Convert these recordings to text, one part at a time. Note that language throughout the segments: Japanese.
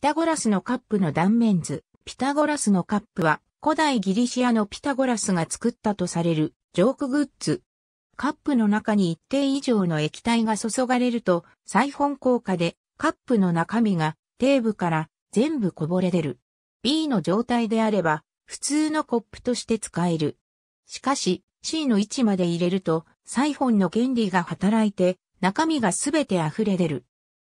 ピタゴラスのカップの断面図。ピタゴラスのカップは古代ギリシアのピタゴラスが作ったとされるジョークグッズ。カップの中に一定以上の液体が注がれるとサイフォン効果でカップの中身が底部から全部こぼれ出る。B の状態であれば普通のコップとして使える。しかし C の位置まで入れるとサイフォンの原理が働いて中身がすべて溢れ出る。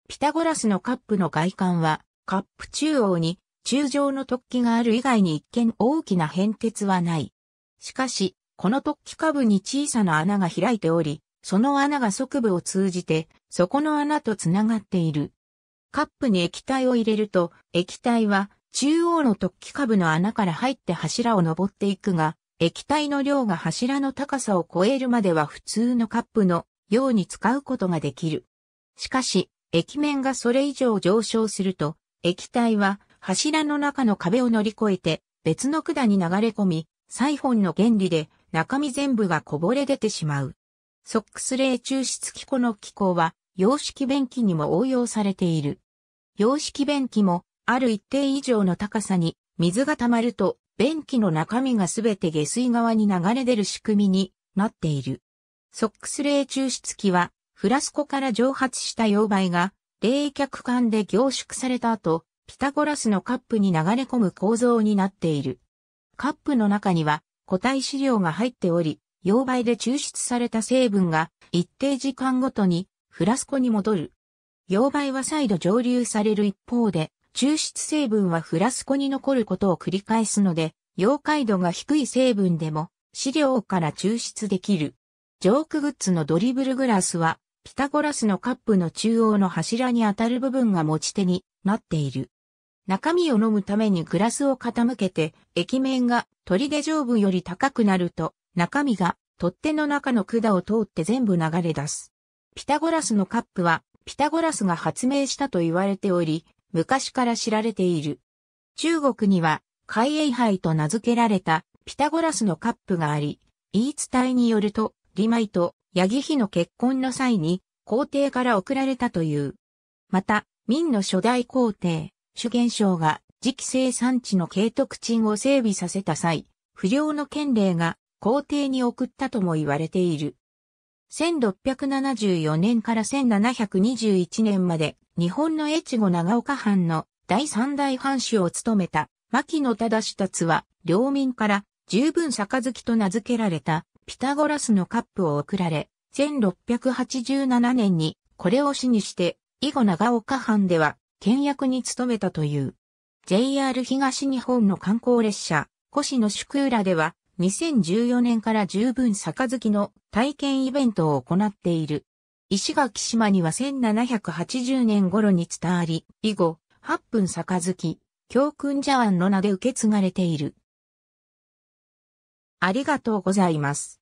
ピタゴラスのカップの外観はカップ中央に柱状の突起がある以外に一見大きな変哲はない。しかし、この突起下部に小さな穴が開いており、その穴が側部を通じて、そこの穴とつながっている。カップに液体を入れると、液体は中央の突起下部の穴から入って柱を登っていくが、液体の量が柱の高さを超えるまでは普通のカップのように使うことができる。しかし、液面がそれ以上上昇すると、液体は柱の中の壁を乗り越えて別の管に流れ込み、サイフォンの原理で中身全部がこぼれ出てしまう。ソックス冷抽出機構の機構は洋式便器にも応用されている。洋式便器もある一定以上の高さに水が溜まると便器の中身がすべて下水側に流れ出る仕組みになっている。ソックス冷抽出器はフラスコから蒸発した溶媒が冷却管で凝縮された後、ピタゴラスのカップに流れ込む構造になっている。カップの中には固体資料が入っており、溶媒で抽出された成分が一定時間ごとにフラスコに戻る。溶媒は再度蒸留される一方で、抽出成分はフラスコに残ることを繰り返すので、溶解度が低い成分でも資料から抽出できる。ジョークグッズのドリブルグラスはピタゴラスのカップの中央の柱に当たる部分が持ち手になっている。中身を飲むためにグラスを傾けて、液面が砦上部より高くなると、中身が取っ手の中の管を通って全部流れ出す。ピタゴラスのカップは、ピタゴラスが発明したと言われており、昔から知られている。中国には、海英杯と名付けられたピタゴラスのカップがあり、言い伝えによると、リマイと八木妃の結婚の際に皇帝から贈られたという。また、明の初代皇帝、主元省が次期生産地の慶徳鎮を整備させた際、不良の権令が皇帝に送ったとも言われている。1674年から1721年まで日本の越後長岡藩の第三代藩主を務めた牧野忠達は領民から十分杯と名付けられたピタゴラスのカップを贈られ、1687年にこれを死にして、以後長岡藩では、倹約に努めたという。JR 東日本の観光列車、越野宿浦では、2014年から十分杯の体験イベントを行っている。石垣島には1780年頃に伝わり、以後、8分杯、教訓茶碗の名で受け継がれている。ありがとうございます。